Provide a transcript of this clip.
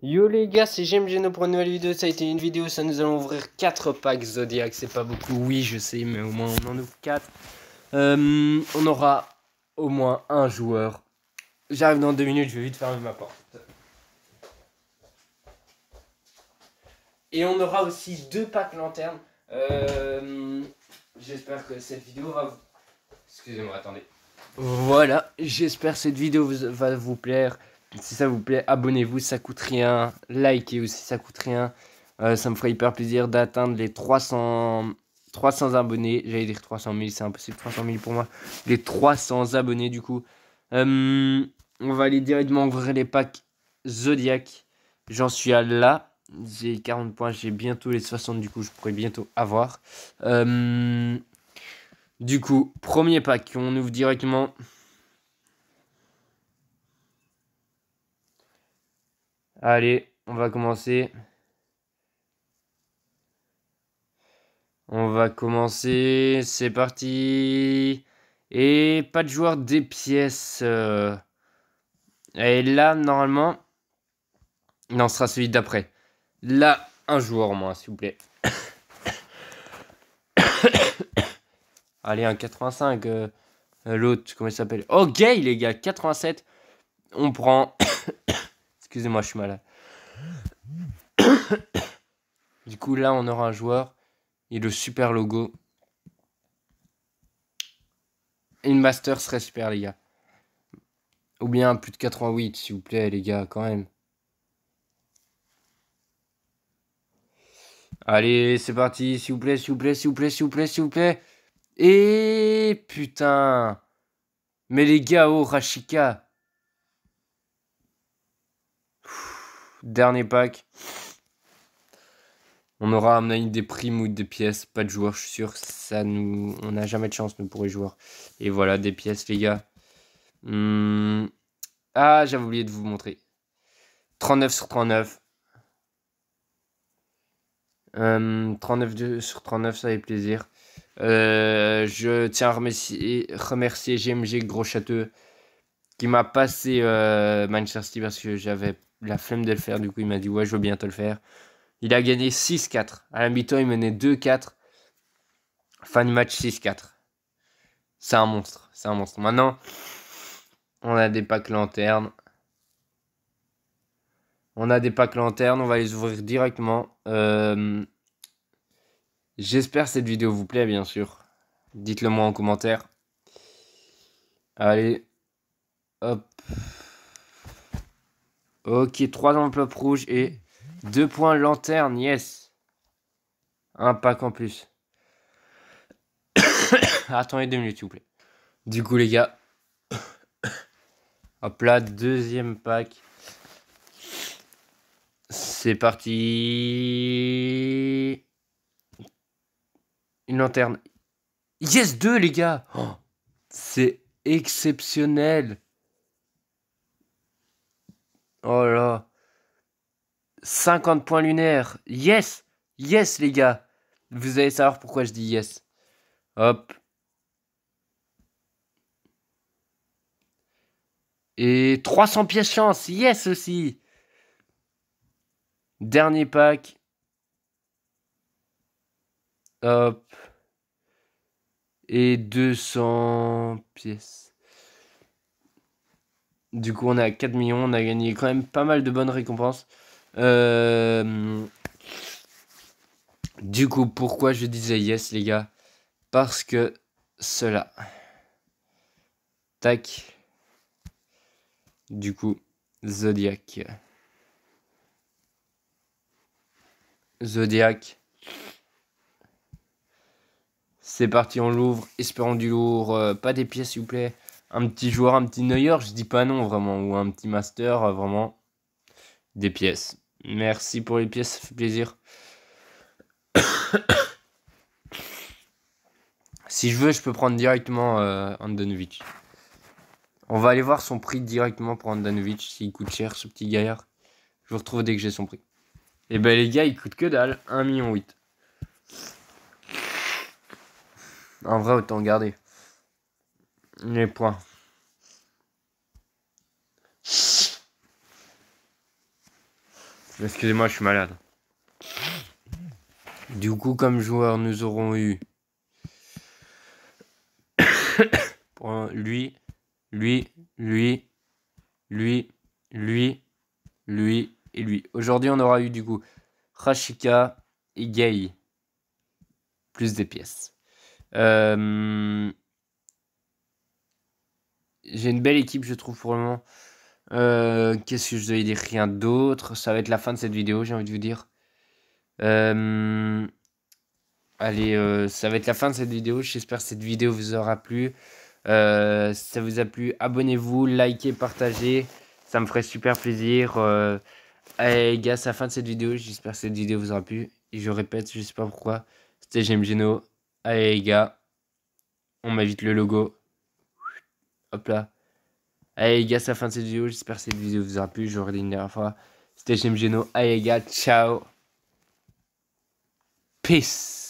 Yo les gars, c'est JMGNO pour une nouvelle vidéo, ça a été une vidéo, ça nous allons ouvrir 4 packs Zodiac, c'est pas beaucoup, oui je sais, mais au moins on en ouvre 4. Euh, on aura au moins un joueur. J'arrive dans 2 minutes, je vais vite fermer ma porte. Et on aura aussi deux packs lanternes. Euh, j'espère que cette vidéo va vous... Excusez-moi, attendez. Voilà, j'espère que cette vidéo va vous plaire. Si ça vous plaît, abonnez-vous, ça coûte rien. Likez aussi, ça coûte rien. Euh, ça me ferait hyper plaisir d'atteindre les 300, 300 abonnés. J'allais dire 300 000, c'est impossible, 300 000 pour moi. Les 300 abonnés, du coup. Euh, on va aller directement ouvrir les packs Zodiac. J'en suis à là. J'ai 40 points, j'ai bientôt les 60, du coup, je pourrais bientôt avoir. Euh, du coup, premier pack, on ouvre directement. Allez, on va commencer. On va commencer, c'est parti. Et pas de joueur des pièces. Euh. Et là, normalement... Non, ce sera celui d'après. Là, un joueur au moins, s'il vous plaît. Allez, un 85. Euh, l'autre, comment il s'appelle Oh, gay, les gars, 87. On prend... Excusez-moi, je suis malade. du coup, là, on aura un joueur et le super logo. Une master serait super, les gars. Ou bien plus de 88, s'il vous plaît, les gars, quand même. Allez, c'est parti, s'il vous plaît, s'il vous plaît, s'il vous plaît, s'il vous plaît, s'il vous plaît. Et putain. Mais les gars, oh, Rashika. dernier pack. On aura amené des primes ou des pièces, pas de joueurs, je suis sûr. Ça nous... On n'a jamais de chance, nous, pour jouer. Et voilà, des pièces, les gars. Hmm. Ah, j'avais oublié de vous montrer. 39 sur 39. 39 euh, sur 39, ça fait plaisir. Euh, je tiens à remercier, GMG Gros Château qui m'a passé euh, Manchester City parce que j'avais la flemme de le faire. Du coup, il m'a dit Ouais, je veux bientôt le faire. Il a gagné 6-4. À la mi-temps, il menait 2-4. Fin du match, 6-4. C'est un monstre. C'est un monstre. Maintenant, on a des packs lanternes. On a des packs lanternes. On va les ouvrir directement. Euh, j'espère que cette vidéo vous plaît, bien sûr. Dites-le moi en commentaire. Allez, Hop. Ok, 3 enveloppes rouges et 2 points lanterne, yes. Un pack en plus. Attendez deux minutes, s'il vous plaît. Du coup, les gars. Hop là, deuxième pack. C'est parti. Une lanterne. Yes, 2, les gars. Oh, c'est exceptionnel. Oh là. 50 points lunaires. Yes. Yes, les gars. Vous allez savoir pourquoi je dis yes. Hop. Et 300 pièces chance. Yes aussi. Dernier pack. Hop. Et 200 pièces. Du coup, on est à 4 millions. On a gagné quand même pas mal de bonnes récompenses. Euh, du coup, pourquoi je disais yes, les gars Parce que cela. Tac. Du coup, Zodiac. Zodiac. C'est parti, on l'ouvre. Espérons du lourd. Euh, pas des pièces, s'il vous plaît un petit joueur, un petit Neuer, je dis pas non vraiment, ou un petit master, euh, vraiment des pièces. Merci pour les pièces, ça fait plaisir. si je veux, je peux prendre directement euh, On va aller voir son prix directement pour Andanovic, s'il coûte cher ce petit gaillard. Je vous retrouve dès que j'ai son prix. Et eh ben les gars, il coûte que dalle, 1,8 million. En vrai, autant garder les points. Excusez-moi, je suis malade. Du coup, comme joueur, nous aurons eu lui, lui, lui, lui, lui, lui et lui. Aujourd'hui, on aura eu du coup Rashika et Gay. Plus des pièces. Euh j'ai une belle équipe, je trouve, pour le moment. Euh, qu'est-ce que je devais dire Rien d'autre. Ça va être la fin de cette vidéo, j'ai envie de vous dire. Euh, allez, euh, ça va être la fin de cette vidéo. J'espère que cette vidéo vous aura plu. si ça vous a plu, abonnez-vous, likez, partagez. Ça me ferait super plaisir. allez, les gars, c'est la fin de cette vidéo. J'espère que cette vidéo vous aura plu. Et je répète, je sais pas pourquoi. C'était J'aime Allez, les gars, on m'invite le logo. Hop là. Allez les gars, c'est la fin de cette vidéo. J'espère que cette vidéo vous aura plu. Je vous redis une dernière fois. C'était Jim Geno. Allez les gars, ciao. Peace.